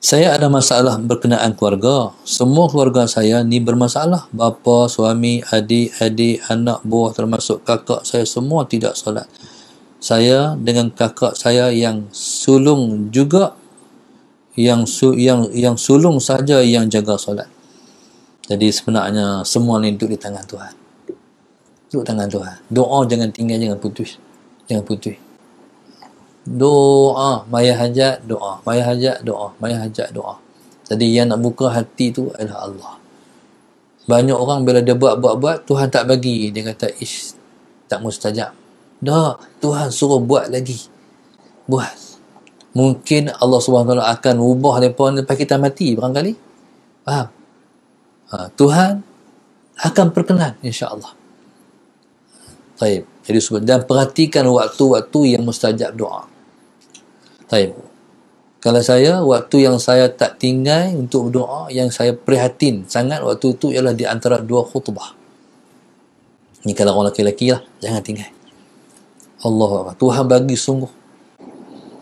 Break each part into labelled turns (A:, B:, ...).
A: Saya ada masalah berkenaan keluarga. Semua keluarga saya ni bermasalah. Bapa, suami, adik-adik, anak, buah termasuk kakak saya semua tidak solat. Saya dengan kakak saya yang sulung juga yang su, yang yang sulung saja yang jaga solat. Jadi sebenarnya semua ni duduk di tangan Tuhan. Duduk di tangan Tuhan. Doa jangan tinggal jangan putus. Jangan putus doa maya hajat doa maya hajat doa maya hajat doa jadi yang nak buka hati tu adalah Allah banyak orang bila dia buat buat buat Tuhan tak bagi dia kata ish tak mustajab dah Tuhan suruh buat lagi buat mungkin Allah SWT akan ubah mereka lepas kita mati berangkali. faham ha, Tuhan akan perkenan insyaAllah Taib. Jadi sebut dan perhatikan waktu-waktu yang mustajab doa. Taib. Kalau saya waktu yang saya tak tinggal untuk berdoa yang saya prihatin sangat waktu itu ialah di antara dua khutbah. Ini kalau orang lelaki lah jangan tinggal. Allah Tuhan bagi sungguh.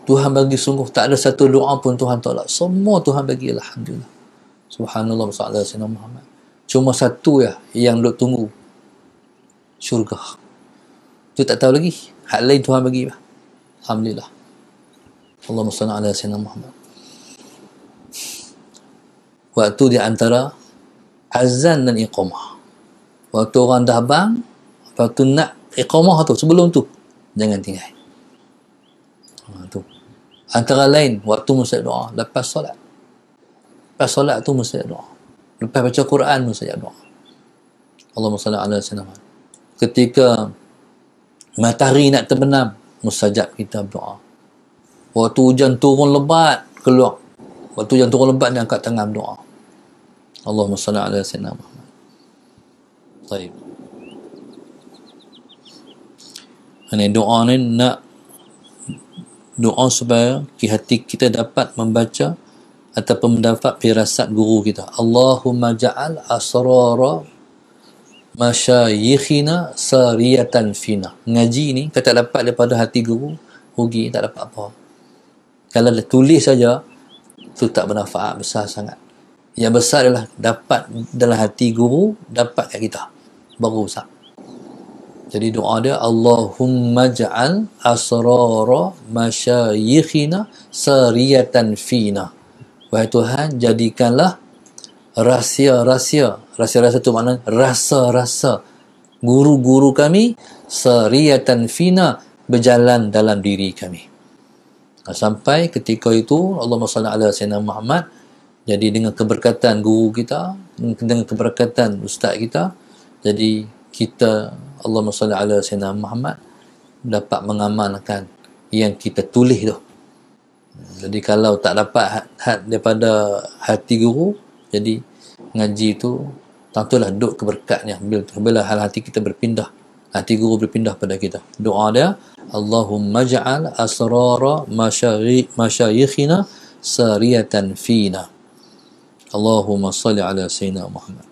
A: Tuhan bagi sungguh tak ada satu doa pun Tuhan tolak. Semua Tuhan bagi alhamdulillah. Subhanallah wa sallallahu alaihi Muhammad. Cuma satu ya yang duk tunggu. Syurga. Itu tak tahu lagi. Hal lain Tuhan bagi. Alhamdulillah. Allahumma salli ala sayyidina Muhammad. Waktu di antara azan dan iqamah. Waktu orang dah bang, waktu nak iqamah tu sebelum tu jangan tinggal. Ha, tu. Antara lain waktu mustajab doa lepas solat. Lepas solat tu mustajab doa. Lepas baca Quran mustajab doa. Allahumma salli ala sayyidina Muhammad. Ketika matahari nak terbenam mustajab kita berdoa waktu hujan turun lebat keluar waktu hujan turun lebat dia angkat tangan berdoa Allahumma salli ala sayyidina Muhammad baik ini doa ni nak doa supaya hati kita dapat membaca ataupun mendapat firasat guru kita Allahumma ja'al asrara masyayikhina sariyatan fina ngaji ni kalau tak dapat daripada hati guru rugi tak dapat apa kalau dia tulis saja tu tak bermanfaat besar sangat yang besar adalah dapat dalam hati guru dapat kat kita baru besar jadi doa dia Allahumma ja'al asrara masyayikhina sariyatan fina wahai Tuhan jadikanlah rahsia-rahsia. Rahsia-rahsia itu mana? rasa-rasa. Guru-guru kami seriatan fina berjalan dalam diri kami. Sampai ketika itu Allah SWT ala Sayyidina Muhammad jadi dengan keberkatan guru kita, dengan keberkatan ustaz kita, jadi kita Allah SWT ala Sayyidina Muhammad dapat mengamalkan yang kita tulis tu. Jadi kalau tak dapat hat, hat daripada hati guru, jadi ngaji tu tentulah duk keberkatnya bila, bila hal hati kita berpindah hati guru berpindah pada kita doa dia Allahumma ja'al asrara masyayikhina sariatan fina Allahumma salli ala Sayyidina Muhammad